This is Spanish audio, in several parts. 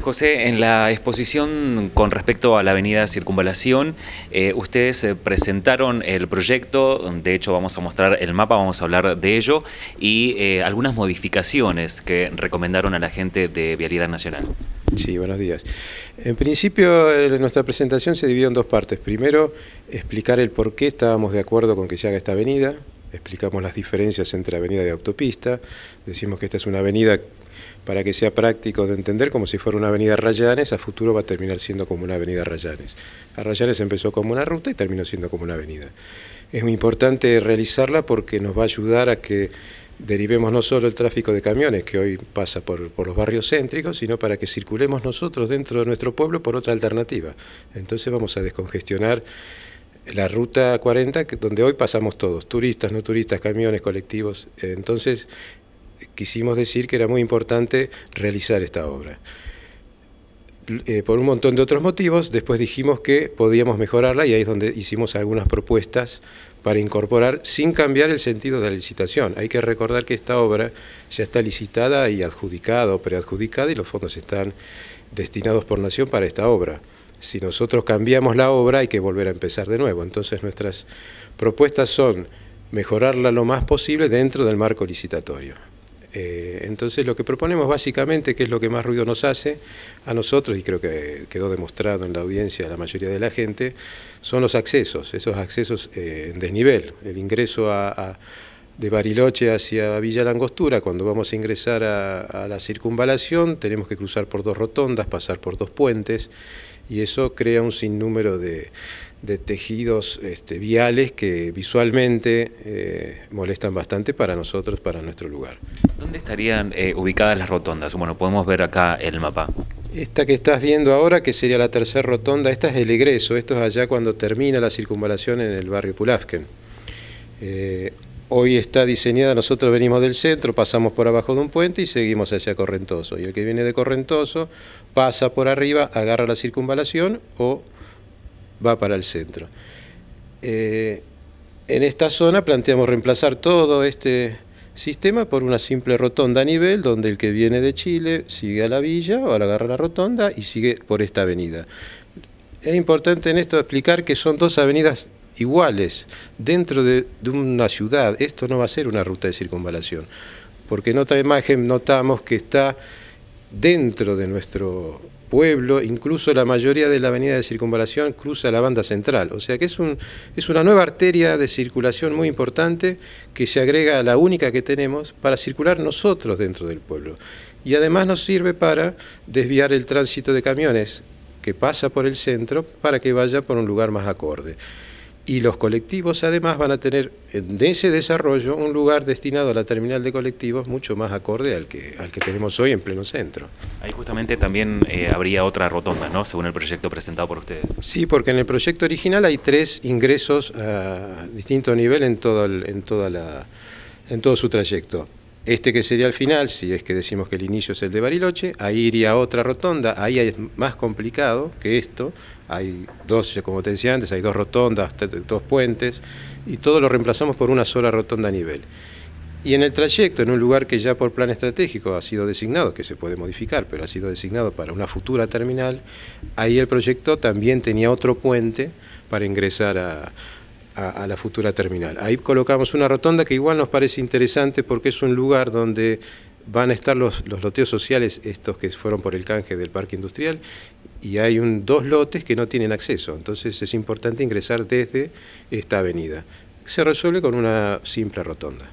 José, en la exposición con respecto a la avenida Circunvalación, eh, ustedes eh, presentaron el proyecto, de hecho vamos a mostrar el mapa, vamos a hablar de ello, y eh, algunas modificaciones que recomendaron a la gente de Vialidad Nacional. Sí, buenos días. En principio, nuestra presentación se dividió en dos partes. Primero, explicar el por qué estábamos de acuerdo con que se haga esta avenida, explicamos las diferencias entre avenida y autopista, decimos que esta es una avenida para que sea práctico de entender, como si fuera una avenida Rayanes, a futuro va a terminar siendo como una avenida Rayanes. A Rayanes empezó como una ruta y terminó siendo como una avenida. Es muy importante realizarla porque nos va a ayudar a que derivemos no solo el tráfico de camiones que hoy pasa por, los barrios céntricos, sino para que circulemos nosotros dentro de nuestro pueblo por otra alternativa. Entonces vamos a descongestionar la ruta 40, donde hoy pasamos todos, turistas, no turistas, camiones, colectivos. Entonces quisimos decir que era muy importante realizar esta obra. Eh, por un montón de otros motivos, después dijimos que podíamos mejorarla y ahí es donde hicimos algunas propuestas para incorporar sin cambiar el sentido de la licitación. Hay que recordar que esta obra ya está licitada y adjudicada o preadjudicada y los fondos están destinados por nación para esta obra. Si nosotros cambiamos la obra hay que volver a empezar de nuevo. Entonces nuestras propuestas son mejorarla lo más posible dentro del marco licitatorio. Eh, entonces lo que proponemos básicamente, que es lo que más ruido nos hace a nosotros, y creo que quedó demostrado en la audiencia a la mayoría de la gente, son los accesos, esos accesos eh, en desnivel, el ingreso a de Bariloche hacia Villa Langostura, cuando vamos a ingresar a, la circunvalación, tenemos que cruzar por dos rotondas, pasar por dos puentes, y eso crea un sinnúmero de, tejidos este, viales que visualmente eh, molestan bastante para nosotros, para nuestro lugar. ¿Dónde estarían eh, ubicadas las rotondas? Bueno, podemos ver acá el mapa. Esta que estás viendo ahora, que sería la tercera rotonda, esta es el egreso, esto es allá cuando termina la circunvalación en el barrio Pulasken. Eh, hoy está diseñada, nosotros venimos del centro, pasamos por abajo de un puente y seguimos hacia Correntoso. Y el que viene de Correntoso pasa por arriba, agarra la circunvalación o va para el centro. Eh, en esta zona planteamos reemplazar todo este sistema por una simple rotonda a nivel donde el que viene de Chile sigue a la villa o agarra la rotonda y sigue por esta avenida. Es importante en esto explicar que son dos avenidas iguales dentro de, una ciudad, esto no va a ser una ruta de circunvalación, porque en otra imagen notamos que está dentro de nuestro pueblo, incluso la mayoría de la avenida de circunvalación cruza la banda central, o sea que es, es una nueva arteria de circulación muy importante que se agrega a la única que tenemos para circular nosotros dentro del pueblo. Y además nos sirve para desviar el tránsito de camiones que pasa por el centro para que vaya por un lugar más acorde y los colectivos además van a tener de ese desarrollo un lugar destinado a la terminal de colectivos mucho más acorde al que, al que tenemos hoy en pleno centro. Ahí justamente también eh, habría otra rotonda, ¿no? Según el proyecto presentado por ustedes. Sí, porque en el proyecto original hay tres ingresos a ah, distinto nivel en todo, en todo su trayecto. Este que sería el final, si es que decimos que el inicio es el de Bariloche, ahí iría otra rotonda, ahí es más complicado que esto, hay dos, como te decía antes, hay dos rotondas, dos puentes, y todo lo reemplazamos por una sola rotonda a nivel. Y en el trayecto, en un lugar que ya por plan estratégico ha sido designado, que se puede modificar, pero ha sido designado para una futura terminal, ahí el proyecto también tenía otro puente para ingresar a, a, la futura terminal. Ahí colocamos una rotonda que igual nos parece interesante porque es un lugar donde van a estar los, los loteos sociales, estos que fueron por el canje del parque industrial, y hay un, dos lotes que no tienen acceso, entonces es importante ingresar desde esta avenida. Se resuelve con una simple rotonda.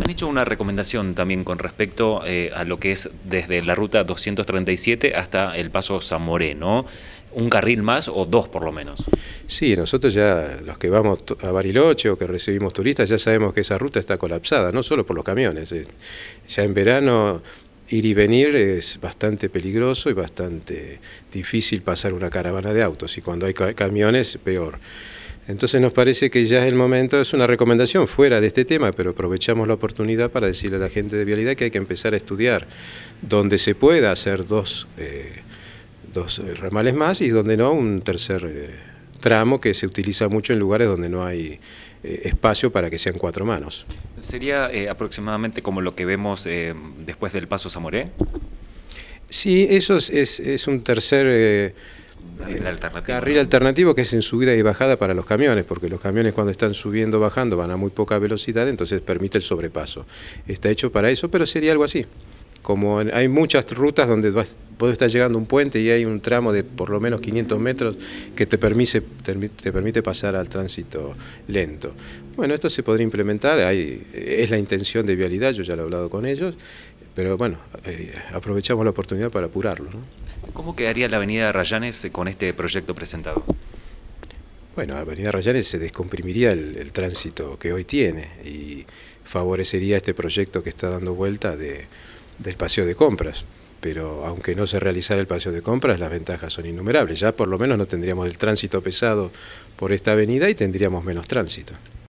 Han hecho una recomendación también con respecto eh, a lo que es desde la ruta 237 hasta el paso Zamoré, ¿no? un carril más o dos por lo menos. Sí, nosotros ya, los que vamos a Bariloche o que recibimos turistas, ya sabemos que esa ruta está colapsada, no solo por los camiones. Eh. Ya en verano ir y venir es bastante peligroso y bastante difícil pasar una caravana de autos y cuando hay camiones peor. Entonces nos parece que ya es el momento, es una recomendación fuera de este tema, pero aprovechamos la oportunidad para decirle a la gente de Vialidad que hay que empezar a estudiar donde se pueda hacer dos eh, dos eh, ramales más y donde no, un tercer eh, tramo que se utiliza mucho en lugares donde no hay eh, espacio para que sean cuatro manos. ¿Sería aproximadamente como lo que vemos después del Paso Zamoré? Sí, eso es, es, un tercer... Carril alternativo, carril alternativo que es en subida y bajada para los camiones, porque los camiones cuando están subiendo, bajando, van a muy poca velocidad, entonces permite el sobrepaso. Está hecho para eso, pero sería algo así como hay muchas rutas donde puede estar llegando un puente y hay un tramo de por lo menos 500 metros que te permite, pasar al tránsito lento. Bueno, esto se podría implementar, es la intención de vialidad, yo ya lo he hablado con ellos, pero bueno, eh, aprovechamos la oportunidad para apurarlo. ¿Cómo quedaría la avenida Rayanes eh, con este proyecto presentado? Bueno, la Avenida Rayanes se descomprimiría el, tránsito que hoy tiene y favorecería este proyecto que está dando vuelta de, del paseo de compras. Pero aunque no se realizara el paseo de compras, las ventajas son innumerables. Ya por lo menos no tendríamos el tránsito pesado por esta avenida y tendríamos menos tránsito.